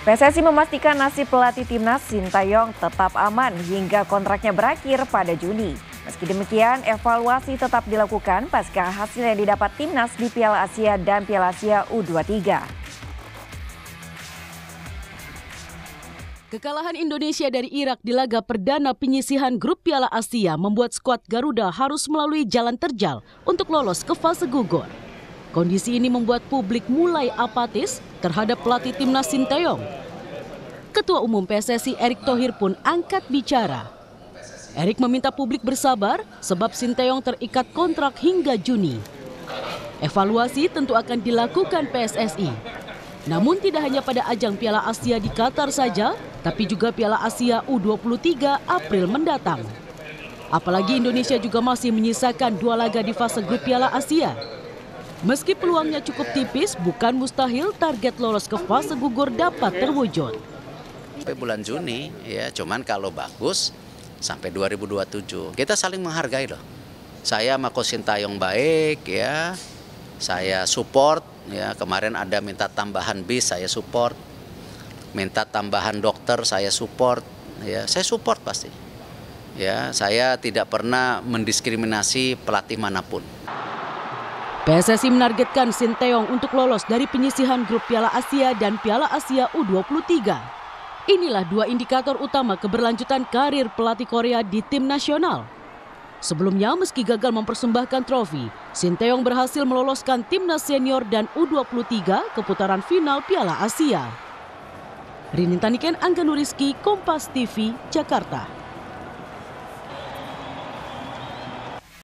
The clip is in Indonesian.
PSSI memastikan nasib pelatih timnas Sintayong tetap aman hingga kontraknya berakhir pada Juni. Meski demikian, evaluasi tetap dilakukan pasca hasil yang didapat timnas di Piala Asia dan Piala Asia U23. Kekalahan Indonesia dari Irak di laga perdana penyisihan grup Piala Asia membuat skuad Garuda harus melalui jalan terjal untuk lolos ke fase gugur. Kondisi ini membuat publik mulai apatis terhadap pelatih timnas Sinteyong. Ketua Umum PSSI Erick Thohir pun angkat bicara. Erick meminta publik bersabar sebab Sinteyong terikat kontrak hingga Juni. Evaluasi tentu akan dilakukan PSSI. Namun tidak hanya pada ajang Piala Asia di Qatar saja, tapi juga Piala Asia U23 April mendatang. Apalagi Indonesia juga masih menyisakan dua laga di fase grup Piala Asia, Meski peluangnya cukup tipis, bukan mustahil target lolos ke fase gugur dapat terwujud. Sampai bulan Juni, ya cuman kalau bagus sampai 2027. Kita saling menghargai loh. Saya sama yang baik ya, saya support ya kemarin ada minta tambahan bis saya support, minta tambahan dokter saya support ya saya support pasti. Ya, saya tidak pernah mendiskriminasi pelatih manapun. PSSI menargetkan Sinteyong untuk lolos dari penyisihan grup Piala Asia dan Piala Asia U23. Inilah dua indikator utama keberlanjutan karir pelatih Korea di tim nasional. Sebelumnya, meski gagal mempersembahkan trofi, Sinteyong berhasil meloloskan timnas senior dan U23 ke putaran final Piala Asia. Rinintaniken Taniken, Angga Nuriski, Kompas TV, Jakarta.